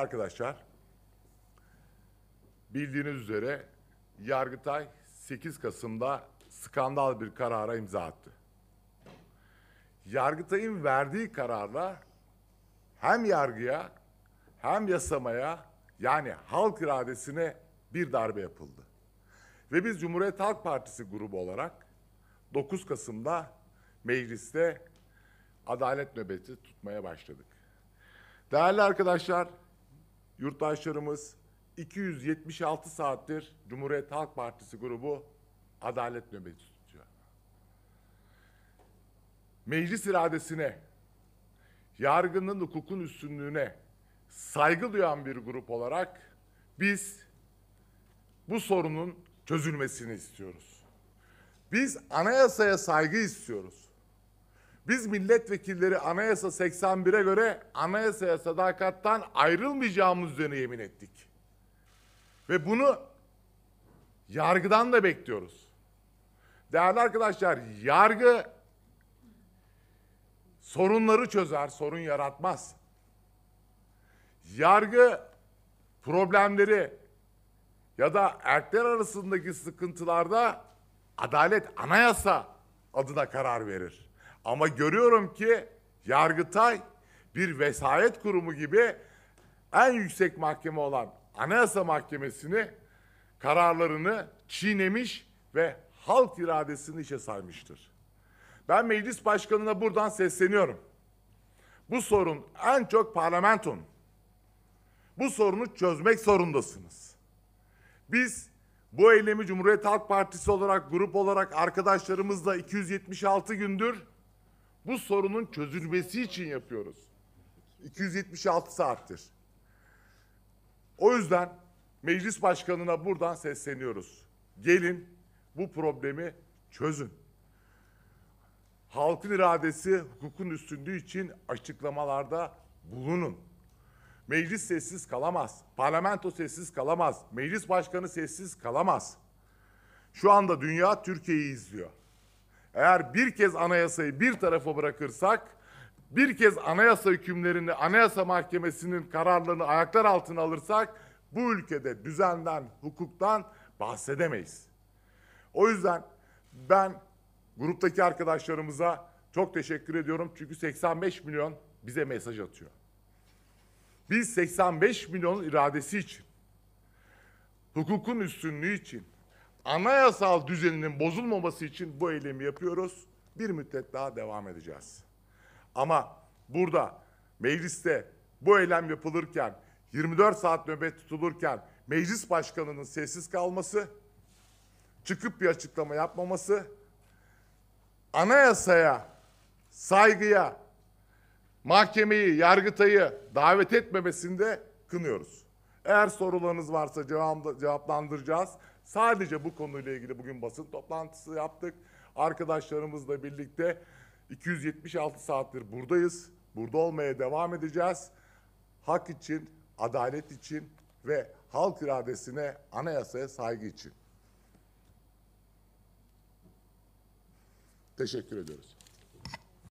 Arkadaşlar, bildiğiniz üzere Yargıtay 8 Kasım'da skandal bir karara imza attı. Yargıtay'ın verdiği kararla hem yargıya hem yasamaya yani halk iradesine bir darbe yapıldı. Ve biz Cumhuriyet Halk Partisi grubu olarak 9 Kasım'da mecliste adalet nöbeti tutmaya başladık. Değerli arkadaşlar, yurttaşlarımız 276 saattir Cumhuriyet Halk Partisi grubu adalet nöbeti tutuyor. Meclis iradesine, yargının hukukun üstünlüğüne saygı duyan bir grup olarak biz bu sorunun çözülmesini istiyoruz. Biz anayasaya saygı istiyoruz. Biz milletvekilleri anayasa 81'e göre anayasaya sadakattan ayrılmayacağımız üzerine yemin ettik. Ve bunu yargıdan da bekliyoruz. Değerli arkadaşlar, yargı sorunları çözer, sorun yaratmaz. Yargı problemleri ya da erkler arasındaki sıkıntılarda adalet anayasa adına karar verir. Ama görüyorum ki Yargıtay bir vesayet kurumu gibi en yüksek mahkeme olan Anayasa Mahkemesi'ni kararlarını çiğnemiş ve halk iradesini işe saymıştır. Ben meclis başkanına buradan sesleniyorum. Bu sorun en çok parlamenton. Bu sorunu çözmek zorundasınız. Biz bu eylemi Cumhuriyet Halk Partisi olarak, grup olarak arkadaşlarımızla 276 gündür bu sorunun çözülmesi için yapıyoruz. 276 saattir. O yüzden meclis başkanına buradan sesleniyoruz. Gelin bu problemi çözün. Halkın iradesi hukukun üstünlüğü için açıklamalarda bulunun. Meclis sessiz kalamaz. Parlamento sessiz kalamaz. Meclis başkanı sessiz kalamaz. Şu anda dünya Türkiye'yi izliyor. Eğer bir kez anayasayı bir tarafa bırakırsak, bir kez anayasa hükümlerini, anayasa mahkemesinin kararlarını ayaklar altına alırsak, bu ülkede düzenden, hukuktan bahsedemeyiz. O yüzden ben gruptaki arkadaşlarımıza çok teşekkür ediyorum. Çünkü 85 milyon bize mesaj atıyor. Biz 85 milyonun iradesi için, hukukun üstünlüğü için, anayasal düzeninin bozulmaması için bu eylemi yapıyoruz. Bir müddet daha devam edeceğiz. Ama burada mecliste bu eylem yapılırken 24 saat nöbet tutulurken meclis başkanının sessiz kalması, çıkıp bir açıklama yapmaması anayasaya, saygıya, mahkemeyi, yargıtayı davet etmemesinde kınıyoruz. Eğer sorularınız varsa cevaplandıracağız. Sadece bu konuyla ilgili bugün basın toplantısı yaptık. Arkadaşlarımızla birlikte 276 saattir buradayız. Burada olmaya devam edeceğiz. Hak için, adalet için ve halk iradesine, anayasaya saygı için. Teşekkür ediyoruz.